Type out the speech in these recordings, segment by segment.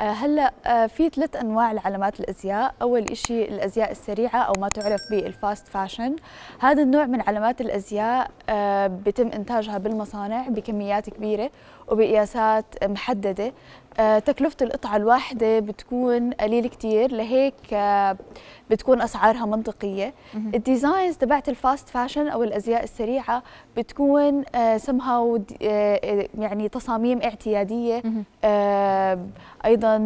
آه، هلا آه، في ثلاث انواع لعلامات الازياء، اول شيء الازياء السريعه او ما تعرف بالفاست فاشن، هذا النوع من علامات الازياء آه، بتم انتاجها بالمصانع بكميات كبيره وبقياسات محدده آه، تكلفة القطعة الواحدة بتكون قليلة كتير لهيك آه، بتكون أسعارها منطقية الديزاينز تبعت الفاست فاشن أو الأزياء السريعة بتكون سمها آه، يعني تصاميم اعتيادية أيضا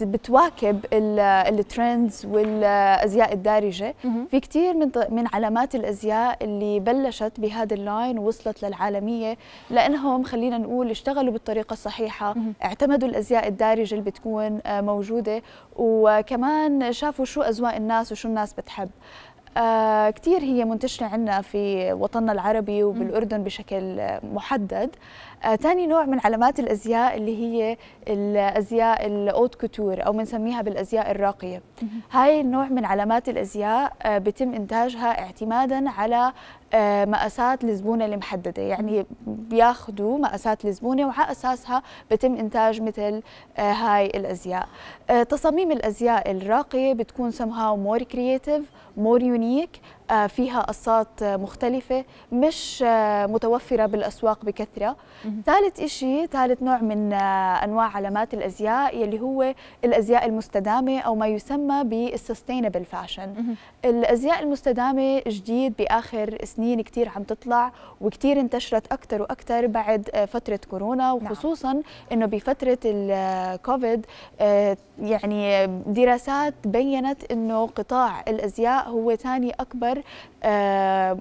بتواكب الترندز والازياء الدارجه في كثير من من علامات الازياء اللي بلشت بهذا اللاين ووصلت للعالميه لانهم خلينا نقول اشتغلوا بالطريقه الصحيحه اعتمدوا الازياء الدارجه اللي بتكون آه، موجوده وكمان شافوا شو اذواق الناس وشو الناس بتحب آه كثير هي منتشرة عندنا في وطننا العربي وبالأردن بشكل آه، محدد ثاني آه، نوع من علامات الازياء اللي هي الازياء الاوت كوتور او بنسميها بالازياء الراقيه هاي النوع من علامات الازياء آه، بتم انتاجها اعتمادا على آه، مقاسات الزبونه المحدده يعني بياخذوا مقاسات الزبونه وعلى اساسها بتم انتاج مثل هاي الازياء تصاميم الازياء الراقيه بتكون سمها مور كرييتيف مور يونيك آه، فيها قصات مختلفة مش آه، متوفرة بالأسواق بكثرة ثالث إشي ثالث نوع من آه، أنواع علامات الأزياء يلي هو الأزياء المستدامة أو ما يسمى بالسستينبل فاشن الأزياء المستدامة جديد بآخر سنين كتير عم تطلع وكتير انتشرت أكثر وأكثر بعد فترة كورونا نعم. وخصوصا أنه بفترة الكوفيد يعني دراسات بينت أنه قطاع الأزياء هو ثاني أكبر اكبر آه،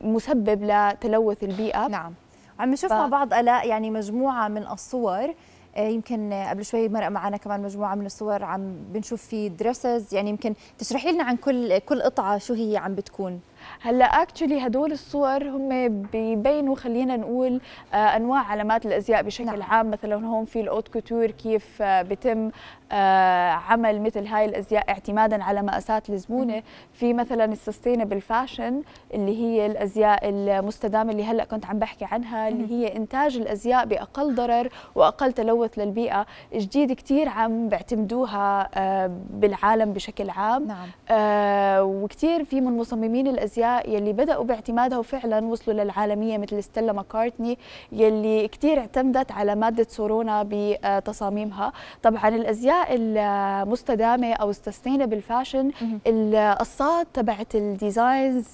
مسبب لتلوث البيئه نعم عم نشوف ف... بعض الاء يعني مجموعه من الصور آه، يمكن قبل شوي مرق معنا كمان مجموعه من الصور عم بنشوف في دريسز يعني يمكن تشرحي لنا عن كل كل قطعه شو هي عم بتكون هلا اكشلي هدول الصور هم ببينوا خلينا نقول آه، انواع علامات الازياء بشكل نعم. عام مثلا هون في الاوت كوتور كيف بتم آه، عمل مثل هاي الازياء اعتمادا على مقاسات الزبونه في مثلا السستينبل فاشن اللي هي الازياء المستدامه اللي هلا كنت عم بحكي عنها اللي هي انتاج الازياء باقل ضرر واقل تلوث للبيئه جديد كثير عم بيعتمدوها آه، بالعالم بشكل عام نعم. آه، وكثير في من مصممين الازياء يلي بداوا باعتمادها وفعلا وصلوا للعالميه مثل ستيلا ماكارتني يلي كثير اعتمدت على ماده سورونا بتصاميمها طبعا الازياء المستدامه او السستينبل فاشن القصات تبعت الديزاينز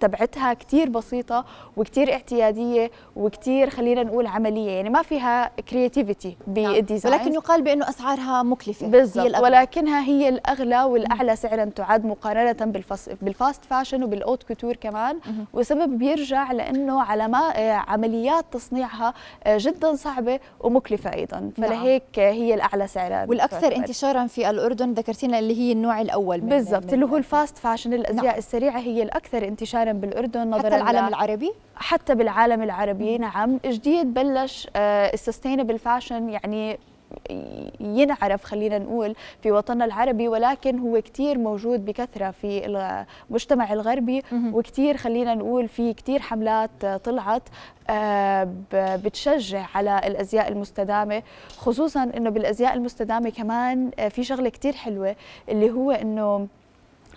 تبعتها كتير بسيطة وكتير اعتيادية وكتير خلينا نقول عملية يعني ما فيها كرياتيفيتي نعم. بالديزاين ولكن يقال بأنه أسعارها مكلفة بالضبط ولكنها هي الأغلى والأعلى سعرا تعد مقارنة بالفص... بالفاست فاشن وبالأوت كوتور كمان وسبب بيرجع لأنه ما آه، عمليات تصنيعها آه، جدا صعبة ومكلفة أيضا نعم. فلهيك هي الأعلى سعرا والأكثر انتشارا في الأردن ذكرتينا اللي هي النوع الأول بالضبط اللي هو الفاست فاشن الأزياء نعم. السريعة هي الأكثر انتشارا تقارن بالاردن نظرا حتى العالم العربي حتى بالعالم العربي نعم جديد بلش آه، السستينبل فاشن يعني ينعرف خلينا نقول في وطننا العربي ولكن هو كتير موجود بكثرة في المجتمع الغربي وكتير خلينا نقول في كتير حملات آه، طلعت آه، بتشجع على الأزياء المستدامة خصوصا أنه بالأزياء المستدامة كمان في شغلة كتير حلوة اللي هو أنه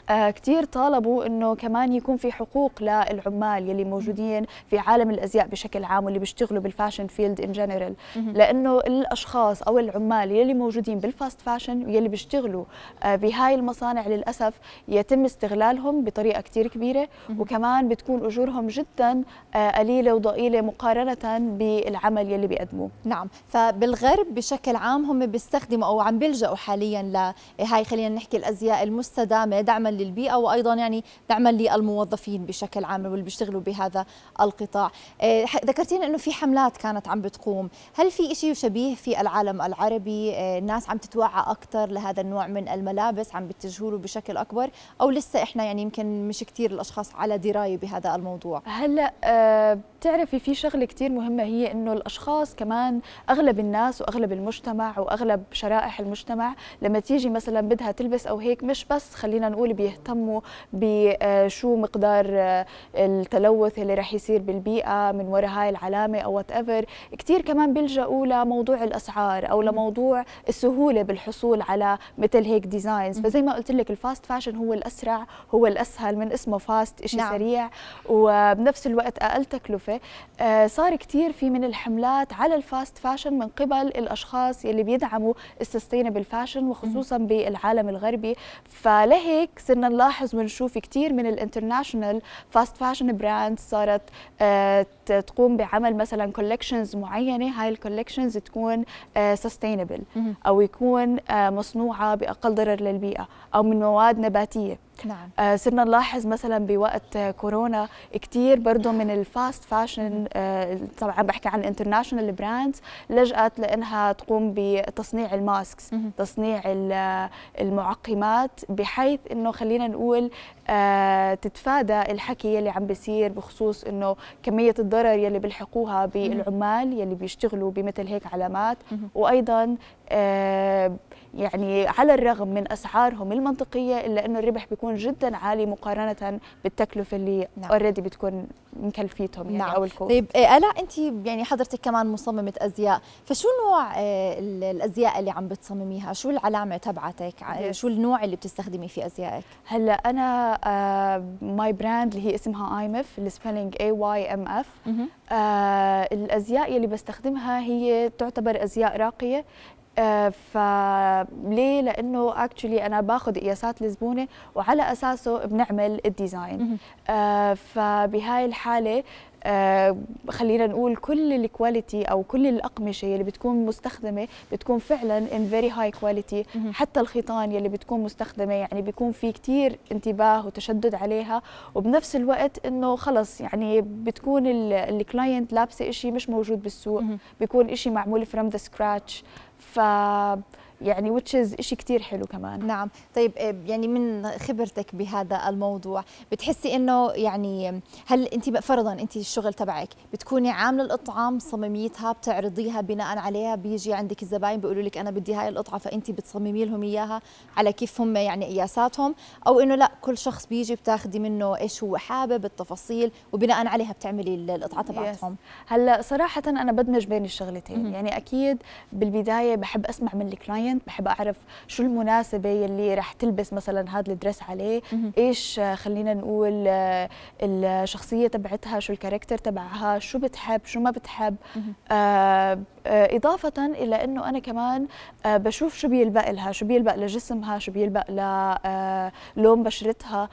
آه، كثير طالبوا انه كمان يكون في حقوق للعمال يلي موجودين في عالم الازياء بشكل عام واللي بيشتغلوا بالفاشن فيلد ان جنرال لانه الاشخاص او العمال يلي موجودين بالفاست فاشن يلي بيشتغلوا بهاي آه، المصانع للاسف يتم استغلالهم بطريقه كثير كبيره وكمان بتكون اجورهم جدا آه، قليله وضئيله مقارنه بالعمل يلي بيقدموه نعم فبالغرب بشكل عام هم بيستخدموا او عم بيلجأوا حاليا لهاي خلينا نحكي الازياء المستدامه دعما للبيئه وايضا يعني تعمل للموظفين بشكل عام واللي بيشتغلوا بهذا القطاع آه، ذكرتينا انه في حملات كانت عم بتقوم هل في شيء شبيه في العالم العربي آه، الناس عم تتوعى اكثر لهذا النوع من الملابس عم له بشكل اكبر او لسه احنا يعني يمكن مش كثير الاشخاص على درايه بهذا الموضوع هلا آه، بتعرفي في شغله كثير مهمه هي انه الاشخاص كمان اغلب الناس واغلب المجتمع واغلب شرائح المجتمع لما تيجي مثلا بدها تلبس او هيك مش بس خلينا نقول يهتموا بشو مقدار آه، التلوث اللي رح يصير بالبيئه من وراء هاي العلامه او وات ايفر كثير كمان بيلجأوا لموضوع الاسعار او لموضوع السهوله بالحصول على مثل هيك ديزاينز فزي ما قلت لك الفاست فاشن هو الاسرع هو الاسهل من اسمه فاست شيء نعم. سريع وبنفس الوقت اقل تكلفه آه، صار كثير في من الحملات على الفاست فاشن من قبل الاشخاص يلي بيدعموا السستينبل فاشن وخصوصا بالعالم الغربي فلهيك صرنا نلاحظ ونشوف كثير من الانترناشونال فاست فاشن براندز صارت آه، تقوم بعمل مثلا كولكشنز معينه هاي الكولكشنز تكون سستينبل آه، او يكون آه، مصنوعه باقل ضرر للبيئه او من مواد نباتيه نعم. آه صرنا نلاحظ مثلا بوقت كورونا كثير برضه من الفاست فاشن آه طبعا بحكي عن الانترناشونال براندز لجأت لانها تقوم بتصنيع الماسكس مم. تصنيع آه، المعقمات بحيث انه خلينا نقول آه تتفادى الحكي يلي عم بيصير بخصوص انه كميه الضرر يلي بيلحقوها بالعمال يلي بيشتغلوا بمثل هيك علامات مم. وايضا آه، يعني على الرغم من اسعارهم المنطقيه الا انه الربح بيكون جدا عالي مقارنه بالتكلفه اللي نعم. اوريدي بتكون مكلفيتهم يعني نعم. او الكوب طيب آه، الا انت يعني حضرتك كمان مصممه ازياء فشو نوع آه، الازياء اللي عم بتصمميها شو العلامه تبعتك شو النوع اللي بتستخدمي في ازيائك هلا انا ماي براند اللي هي اسمها ايمف السبيلنج اي واي ام اف الازياء اللي بستخدمها هي تعتبر ازياء راقيه آه، فليه لانه اكشلي انا باخذ قياسات الزبونه وعلى اساسه بنعمل الديزاين آه، فبهاي الحاله آه خلينا نقول كل الكواليتي او كل الاقمشه اللي بتكون مستخدمه بتكون فعلا ان فيري هاي كواليتي حتى الخيطان يلي بتكون مستخدمه يعني بيكون في كثير انتباه وتشدد عليها وبنفس الوقت انه خلص يعني بتكون الكلاينت لابسه شيء مش موجود بالسوق بيكون شيء معمول فروم ذا سكراتش ف يعني وتشز شيء كثير حلو كمان نعم طيب آه، يعني من خبرتك بهذا الموضوع بتحسي انه يعني هل انت فرضا انت الشغل تبعك بتكوني عامله القطعه صمميتها بتعرضيها بناء عليها بيجي عندك الزباين بيقولوا لك انا بدي هاي القطعه فانت بتصممي لهم اياها على كيف هم يعني قياساتهم او انه لا كل شخص بيجي بتاخذي منه ايش هو حابب التفاصيل وبناء عليها بتعملي القطعه تبعتهم هلا صراحه انا بدمج بين الشغلتين يعني اكيد بالبدايه بحب اسمع من الكلاينت معين بحب اعرف شو المناسبه يلي رح تلبس مثلا هذا الدرس عليه ايش خلينا نقول الشخصيه تبعتها شو الكاركتر تبعها شو بتحب شو ما بتحب آه،, آه إضافة إلى أنه أنا كمان آه، بشوف شو بيلبق لها شو بيلبق لجسمها شو بيلبق للون آه، بشرتها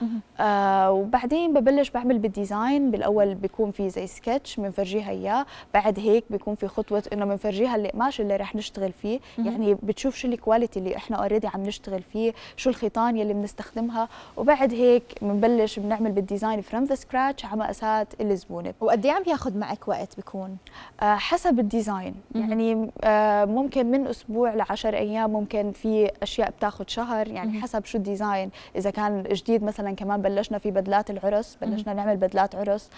وبعدين ببلش بعمل بالديزاين بالأول بيكون في زي سكتش بنفرجيها إياه بعد هيك بيكون في خطوة أنه بنفرجيها القماش اللي رح نشتغل فيه يعني بتشوف شو شو الكواليتي اللي احنا اوريدي عم نشتغل فيه شو الخيطان يلي بنستخدمها وبعد هيك بنبلش بنعمل بالديزاين فروم ذا سكراتش على مقاسات الزبونه وقد إيه عم ياخذ معك وقت بيكون آه، حسب الديزاين يعني آه، ممكن من اسبوع لعشر ايام ممكن في اشياء بتاخذ شهر يعني حسب شو الديزاين اذا كان جديد مثلا كمان بلشنا في بدلات العرس بلشنا نعمل بدلات عرس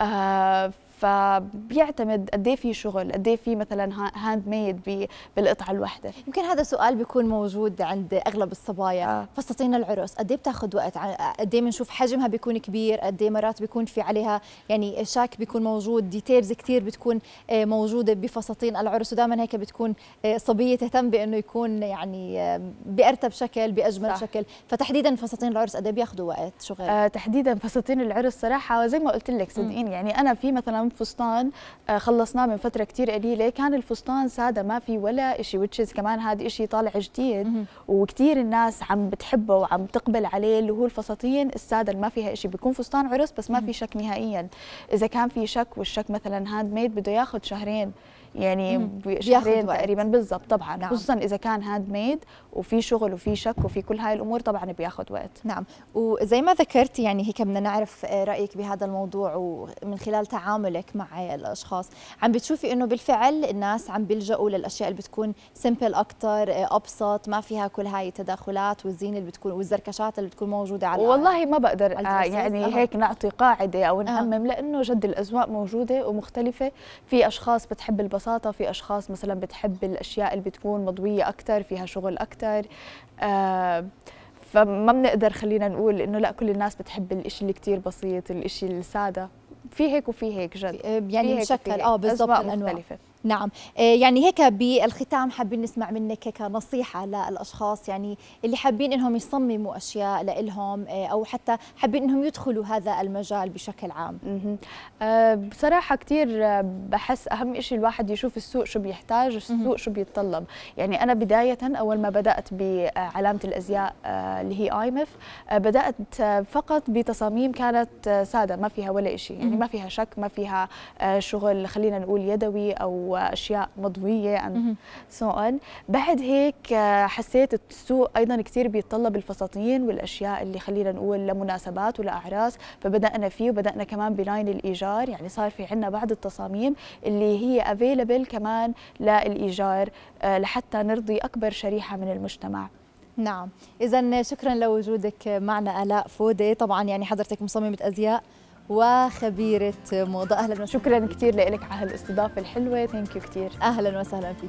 آه، فبيعتمد قد ايه في شغل قد ايه في مثلا هاند ميد بالقطعه الواحده يمكن هذا سؤال بيكون موجود عند اغلب الصبايا آه. فساتين العرس قد ايه بتاخذ وقت قد ايه بنشوف حجمها بيكون كبير قد ايه مرات بيكون في عليها يعني شاك بيكون موجود ديتيلز كثير بتكون آه، موجوده بفساتين العرس ودائما هيك بتكون آه، صبيه تهتم بانه يكون يعني آه، بارتب شكل باجمل صح. شكل فتحديدا فساتين العرس قد ايه بياخذوا وقت شغل آه تحديدا فساتين العرس صراحه زي ما قلت لك صدقيني يعني انا في مثلا فستان آه، خلصناه من فتره كثير قليله كان الفستان ساده ما في ولا شيء وتشز كمان هذا شيء طالع جديد وكثير الناس عم بتحبه وعم تقبل عليه اللي هو الفساتين الساده اللي ما فيها شيء بيكون فستان عرس بس ما في شك نهائيا اذا كان في شك والشك مثلا هاند ميد بده ياخذ شهرين يعني بشهرين تقريبا بالضبط طبعا نعم. خصوصا اذا كان هاند ميد وفي شغل وفي شك وفي كل هاي الامور طبعا بياخذ وقت نعم وزي ما ذكرت يعني هيك بدنا نعرف آه، رايك بهذا الموضوع ومن خلال تعاملك مع الاشخاص عم بتشوفي انه بالفعل الناس عم بيلجأوا للاشياء اللي بتكون سمبل اكثر آه، ابسط ما فيها كل هاي التداخلات والزينه اللي بتكون والزركشات اللي بتكون موجوده على والله ما بقدر آه، يعني أه. هيك نعطي قاعده او نعمم أه. لانه جد الاذواق موجوده ومختلفه في اشخاص بتحب البساطه ببساطه في اشخاص مثلا بتحب الاشياء اللي بتكون مضويه اكثر فيها شغل اكثر آه فما بنقدر خلينا نقول انه لا كل الناس بتحب الإشي اللي كتير بسيط الإشي الساده في هيك وفي هيك جد يعني مشكل اه بالضبط الانواع مختلفه نعم آه، يعني هيك بالختام حابين نسمع منك هيك نصيحة للأشخاص يعني اللي حابين إنهم يصمموا أشياء لإلهم آه، أو حتى حابين إنهم يدخلوا هذا المجال بشكل عام آه، بصراحة كثير بحس أهم شيء الواحد يشوف السوق شو بيحتاج السوق شو بيتطلب يعني أنا بداية أول ما بدأت بعلامة الأزياء اللي هي آيمف بدأت فقط بتصاميم كانت سادة ما فيها ولا شيء يعني ما فيها شك ما فيها شغل خلينا نقول يدوي أو واشياء مضويه ام سو اون بعد هيك آه، حسيت السوق ايضا كثير بيتطلب الفساتين والاشياء اللي خلينا نقول لمناسبات ولاعراس فبدانا فيه وبدانا كمان بلاين الايجار يعني صار في عندنا بعض التصاميم اللي هي افيلبل كمان للايجار آه، لحتى نرضي اكبر شريحه من المجتمع نعم اذا شكرا لوجودك معنا الاء فوده طبعا يعني حضرتك مصممه ازياء وخبيرة موضة أهلا وسهلا شكرا كثير لك على هالاستضافة الحلوة ثانك يو كثير أهلا وسهلا فيك